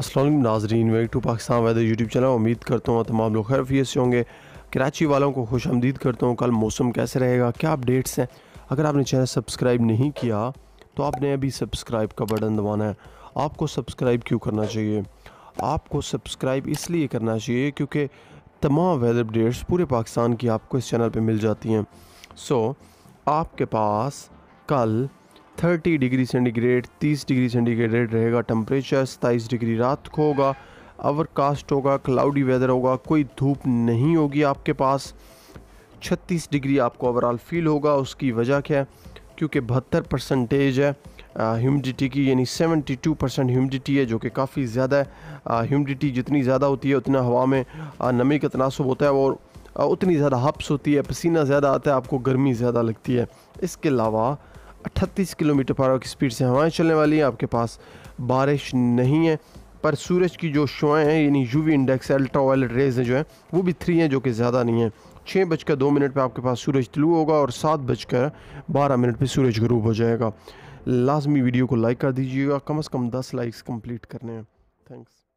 असल नाजरीन वेक to Pakistan weather YouTube channel उम्मीद करता हूँ तमाम लोग खैरफियत से होंगे कराची वालों को खुश आमदीद करता हूँ कल मौसम कैसे रहेगा क्या अपडेट्स हैं अगर आपने चैनल सब्सक्राइब नहीं किया तो आपने अभी सब्सक्राइब का बटन दबाना है आपको सब्सक्राइब क्यों करना चाहिए आपको सब्सक्राइब इसलिए करना चाहिए क्योंकि तमाम वेदर अपडेट्स पूरे पाकिस्तान की आपको इस चैनल पर मिल जाती हैं सो so, आपके पास कल 30 डिग्री सेंटीग्रेड 30 डिग्री सेंटीग्रेड रहेगा टम्परेचर सताईस डिग्री रात को होगा ओवरकास्ट होगा क्लाउडी वेदर होगा कोई धूप नहीं होगी आपके पास 36 डिग्री आपको ओवरऑल फील होगा उसकी वजह क्या है क्योंकि बहत्तर परसेंटेज है ह्यूमिडिटी की यानी 72 परसेंट ह्यूमिडिटी है जो कि काफ़ी ज़्यादा है ह्यूमिडिटी जितनी ज़्यादा होती है उतना हवा में आ, नमी का तनासब होता है और उतनी ज़्यादा हप्स होती है पसीना ज़्यादा आता है आपको गर्मी ज़्यादा लगती है इसके अलावा अट्ठतीस किलोमीटर पर आवर की स्पीड से हवाएं चलने वाली हैं आपके पास बारिश नहीं है पर सूरज की जो शुआएँ हैं यानी UV index ultra violet rays हैं जो हैं वो भी थ्री हैं जो कि ज़्यादा नहीं है छः बजकर दो मिनट पर आपके पास सूरज तलू होगा और सात बजकर बारह मिनट पर सूरज गरूब हो जाएगा लाजमी वीडियो को लाइक कर दीजिएगा कम अज़ कम दस लाइक्स कंप्लीट करने हैं थैंक्स